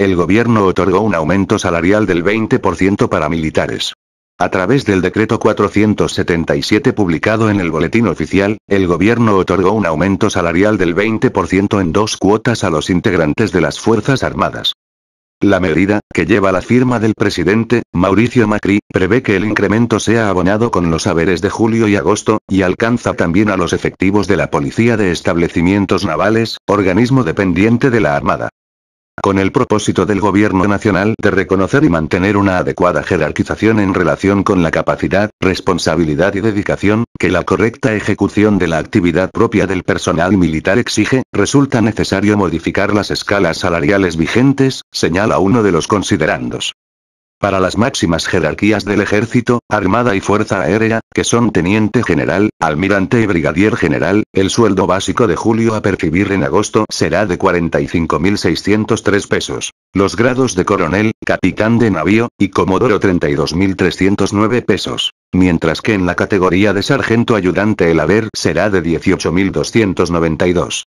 El gobierno otorgó un aumento salarial del 20% para militares. A través del decreto 477 publicado en el Boletín Oficial, el gobierno otorgó un aumento salarial del 20% en dos cuotas a los integrantes de las Fuerzas Armadas. La medida, que lleva la firma del presidente, Mauricio Macri, prevé que el incremento sea abonado con los haberes de julio y agosto, y alcanza también a los efectivos de la Policía de Establecimientos Navales, organismo dependiente de la Armada con el propósito del Gobierno Nacional de reconocer y mantener una adecuada jerarquización en relación con la capacidad, responsabilidad y dedicación, que la correcta ejecución de la actividad propia del personal militar exige, resulta necesario modificar las escalas salariales vigentes, señala uno de los considerandos. Para las máximas jerarquías del ejército, armada y fuerza aérea, que son teniente general, almirante y brigadier general, el sueldo básico de julio a percibir en agosto será de 45.603 pesos. Los grados de coronel, capitán de navío, y comodoro 32.309 pesos. Mientras que en la categoría de sargento ayudante el haber será de 18.292.